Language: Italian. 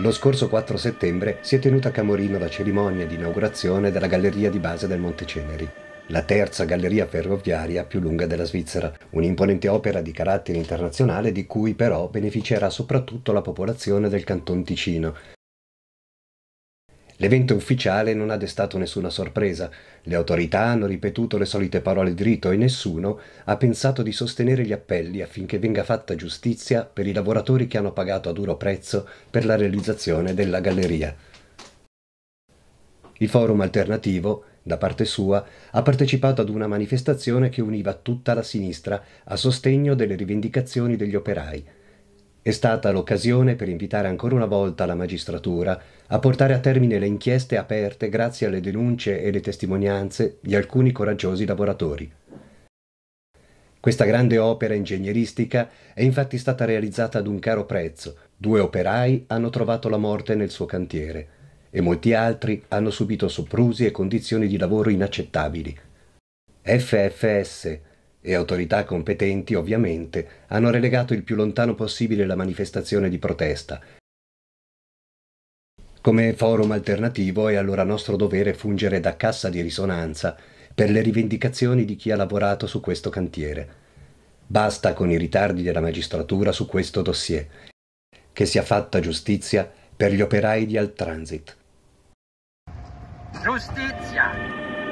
Lo scorso 4 settembre si è tenuta a Camorino la cerimonia di inaugurazione della galleria di base del Monte Ceneri, la terza galleria ferroviaria più lunga della Svizzera, un'imponente opera di carattere internazionale di cui però beneficerà soprattutto la popolazione del Canton Ticino, L'evento ufficiale non ha destato nessuna sorpresa, le autorità hanno ripetuto le solite parole di e nessuno ha pensato di sostenere gli appelli affinché venga fatta giustizia per i lavoratori che hanno pagato a duro prezzo per la realizzazione della galleria. Il forum alternativo, da parte sua, ha partecipato ad una manifestazione che univa tutta la sinistra a sostegno delle rivendicazioni degli operai, è stata l'occasione per invitare ancora una volta la magistratura a portare a termine le inchieste aperte grazie alle denunce e le testimonianze di alcuni coraggiosi lavoratori. Questa grande opera ingegneristica è infatti stata realizzata ad un caro prezzo. Due operai hanno trovato la morte nel suo cantiere e molti altri hanno subito soprusi e condizioni di lavoro inaccettabili. FFS, e autorità competenti ovviamente hanno relegato il più lontano possibile la manifestazione di protesta. Come forum alternativo è allora nostro dovere fungere da cassa di risonanza per le rivendicazioni di chi ha lavorato su questo cantiere. Basta con i ritardi della magistratura su questo dossier. Che sia fatta giustizia per gli operai di Alt Transit. Giustizia!